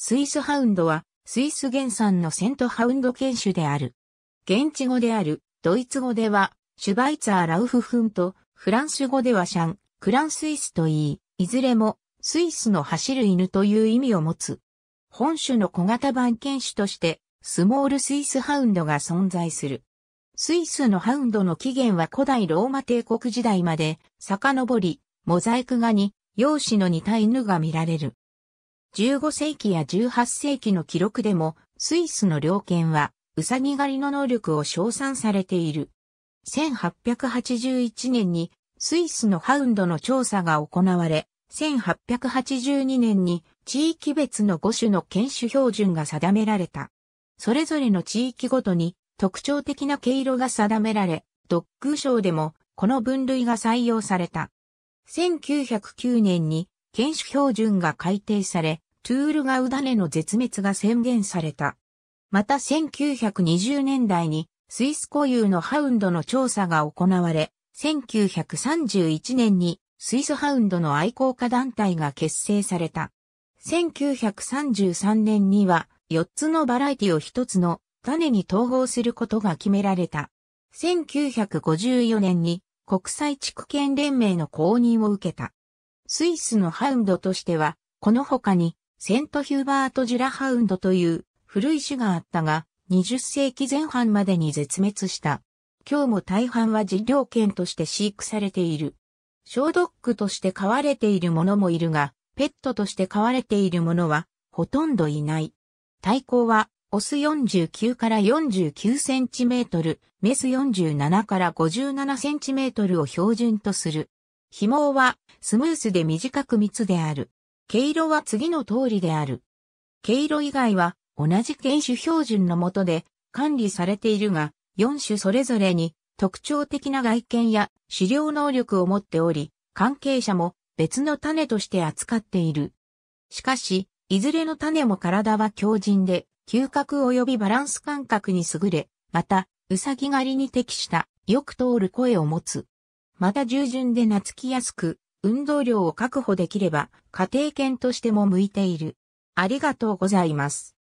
スイスハウンドは、スイス原産のセントハウンド犬種である。現地語である、ドイツ語では、シュバイツァー・ラウフフンと、フランス語ではシャン、クランスイスといい、いずれも、スイスの走る犬という意味を持つ。本種の小型版犬種として、スモールスイスハウンドが存在する。スイスのハウンドの起源は古代ローマ帝国時代まで遡り、モザイク画に、容姿の似た犬が見られる。15世紀や18世紀の記録でも、スイスの猟犬は、ウサギ狩りの能力を称賛されている。1881年に、スイスのハウンドの調査が行われ、1882年に地域別の5種の犬種標準が定められた。それぞれの地域ごとに特徴的な毛色が定められ、ドッグ賞でもこの分類が採用された。1909年に原視標準が改定され、トゥールガウダネの絶滅が宣言された。また1920年代にスイス固有のハウンドの調査が行われ、1931年にスイスハウンドの愛好家団体が結成された。1933年には4つのバラエティを1つの種に統合することが決められた。1954年に国際地区権連盟の公認を受けた。スイスのハウンドとしては、この他に、セントヒューバート・ジュラハウンドという古い種があったが、20世紀前半までに絶滅した。今日も大半は事業犬として飼育されている。小ドッグとして飼われているものもいるが、ペットとして飼われているものはほとんどいない。体高はオス49から49センチメートル、メス47から57センチメートルを標準とする。紐はスムースで短く密である。毛色は次の通りである。毛色以外は同じ犬種標準の下で管理されているが、4種それぞれに特徴的な外見や狩猟能力を持っており、関係者も別の種として扱っている。しかし、いずれの種も体は強靭で、嗅覚及びバランス感覚に優れ、また、うさぎ狩りに適した、よく通る声を持つ。また従順で懐きやすく、運動量を確保できれば、家庭犬としても向いている。ありがとうございます。